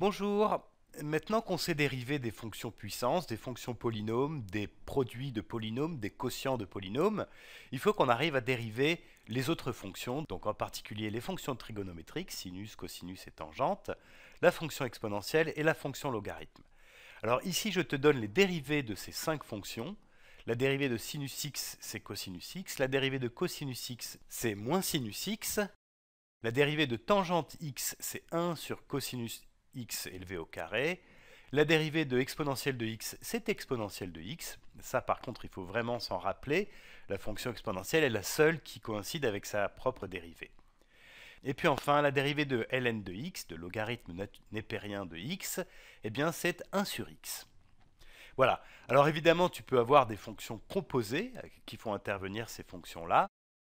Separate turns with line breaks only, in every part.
Bonjour Maintenant qu'on sait dériver des fonctions puissance, des fonctions polynômes, des produits de polynômes, des quotients de polynômes, il faut qu'on arrive à dériver les autres fonctions, donc en particulier les fonctions trigonométriques, sinus, cosinus et tangente, la fonction exponentielle et la fonction logarithme. Alors ici, je te donne les dérivées de ces cinq fonctions. La dérivée de sinus x, c'est cosinus x. La dérivée de cosinus x, c'est moins sinus x. La dérivée de tangente x, c'est 1 sur cosinus x élevé au carré. La dérivée de exponentielle de x, c'est exponentielle de x. Ça, par contre, il faut vraiment s'en rappeler. La fonction exponentielle est la seule qui coïncide avec sa propre dérivée. Et puis enfin, la dérivée de ln de x, de logarithme népérien de x, eh bien, c'est 1 sur x. Voilà. Alors évidemment, tu peux avoir des fonctions composées euh, qui font intervenir ces fonctions-là.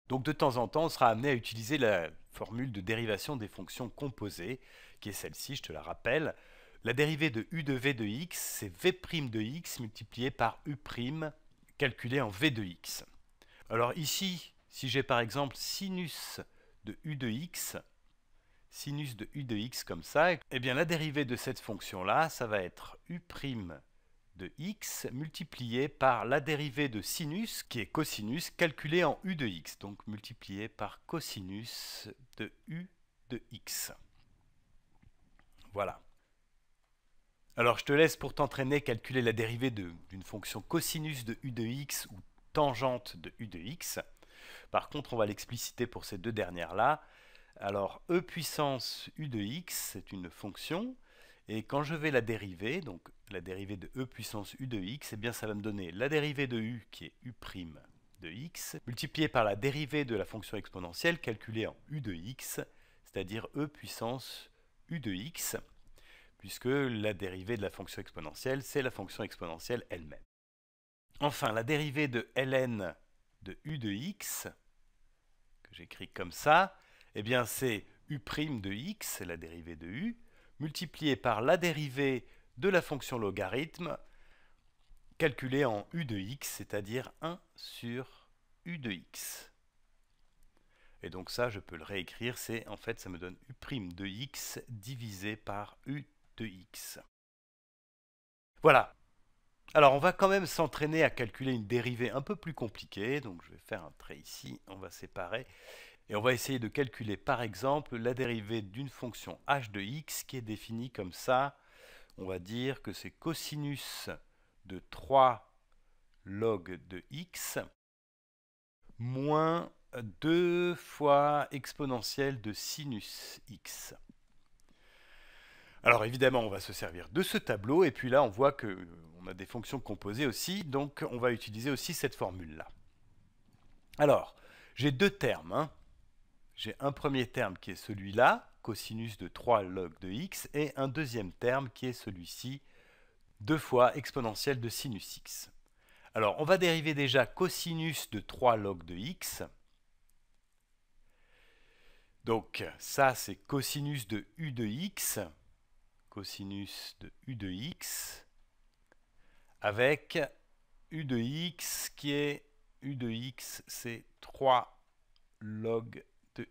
Donc de temps en temps, on sera amené à utiliser la formule de dérivation des fonctions composées, qui est celle-ci, je te la rappelle. La dérivée de u de v de x, c'est v' de x multiplié par u' calculé en v de x. Alors ici, si j'ai par exemple sinus de u de x, sinus de u de x comme ça, et eh bien la dérivée de cette fonction-là, ça va être u' de x multiplié par la dérivée de sinus, qui est cosinus, calculée en u de x, donc multiplié par cosinus de u de x. Voilà. Alors je te laisse pour t'entraîner calculer la dérivée d'une fonction cosinus de u de x ou tangente de u de x. Par contre, on va l'expliciter pour ces deux dernières-là. Alors e puissance u de x, c'est une fonction et quand je vais la dériver, donc la dérivée de e puissance u de x, eh bien ça va me donner la dérivée de u qui est u' de x, multipliée par la dérivée de la fonction exponentielle calculée en u de x, c'est-à-dire e puissance u de x, puisque la dérivée de la fonction exponentielle, c'est la fonction exponentielle elle-même. Enfin, la dérivée de ln de u de x, que j'écris comme ça, eh bien c'est u' de x, c'est la dérivée de u, multiplié par la dérivée de la fonction logarithme calculée en u de x, c'est-à-dire 1 sur u de x. Et donc ça, je peux le réécrire, c'est en fait, ça me donne u' de x divisé par u de x. Voilà. Alors on va quand même s'entraîner à calculer une dérivée un peu plus compliquée, donc je vais faire un trait ici, on va séparer, et on va essayer de calculer par exemple la dérivée d'une fonction h de x qui est définie comme ça. On va dire que c'est cosinus de 3 log de x moins 2 fois exponentielle de sinus x. Alors évidemment, on va se servir de ce tableau, et puis là, on voit qu'on euh, a des fonctions composées aussi, donc on va utiliser aussi cette formule-là. Alors, j'ai deux termes. Hein. J'ai un premier terme qui est celui-là, cosinus de 3 log de x, et un deuxième terme qui est celui-ci, 2 fois exponentielle de sinus x. Alors, on va dériver déjà cosinus de 3 log de x. Donc, ça, c'est cosinus de u de x, cosinus de u de x, avec u de x qui est, u de x, c'est 3 log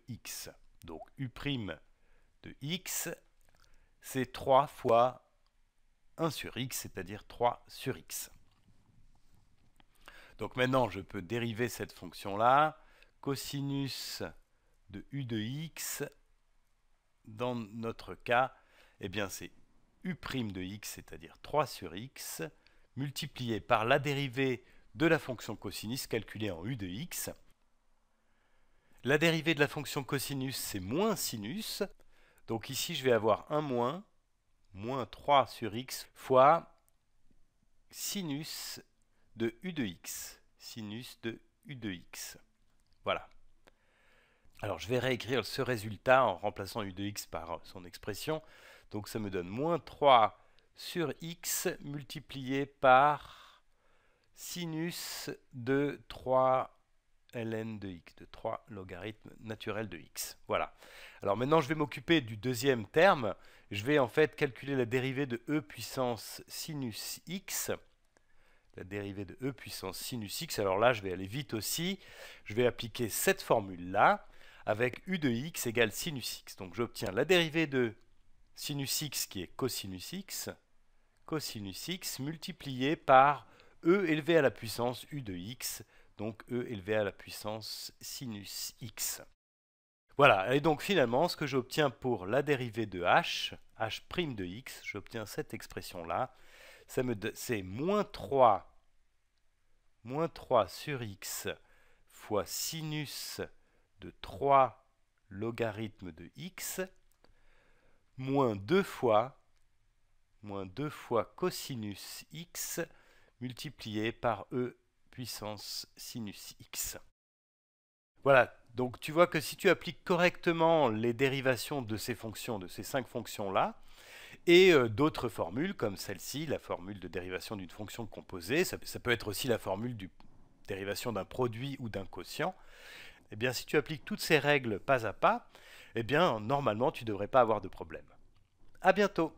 x. Donc u' de x, c'est 3 fois 1 sur x, c'est-à-dire 3 sur x. Donc maintenant, je peux dériver cette fonction-là. Cosinus de u de x, dans notre cas, eh bien c'est u' de x, c'est-à-dire 3 sur x, multiplié par la dérivée de la fonction cosinus calculée en u de x, la dérivée de la fonction cosinus, c'est moins sinus. Donc ici, je vais avoir 1 moins, moins 3 sur x, fois sinus de u de x. Sinus de u de x. Voilà. Alors je vais réécrire ce résultat en remplaçant u de x par son expression. Donc ça me donne moins 3 sur x multiplié par sinus de 3 ln de x de 3 logarithme naturel de x. Voilà. Alors maintenant, je vais m'occuper du deuxième terme. Je vais en fait calculer la dérivée de e puissance sinus x. La dérivée de e puissance sinus x. Alors là, je vais aller vite aussi. Je vais appliquer cette formule-là avec u de x égale sinus x. Donc j'obtiens la dérivée de sinus x qui est cosinus x, cosinus x multiplié par e élevé à la puissance u de x donc E élevé à la puissance sinus x. Voilà, et donc finalement, ce que j'obtiens pour la dérivée de h, h' prime de x, j'obtiens cette expression-là, c'est moins 3, 3 sur x fois sinus de 3 logarithme de x, moins 2 fois, moins 2 fois cosinus x, multiplié par e puissance sinus x. Voilà, donc tu vois que si tu appliques correctement les dérivations de ces fonctions, de ces cinq fonctions-là, et euh, d'autres formules comme celle-ci, la formule de dérivation d'une fonction composée, ça, peut être aussi la formule de dérivation d'un produit ou d'un quotient, eh bien si tu appliques toutes ces règles pas à pas, eh bien normalement tu ne devrais pas avoir de problème. À bientôt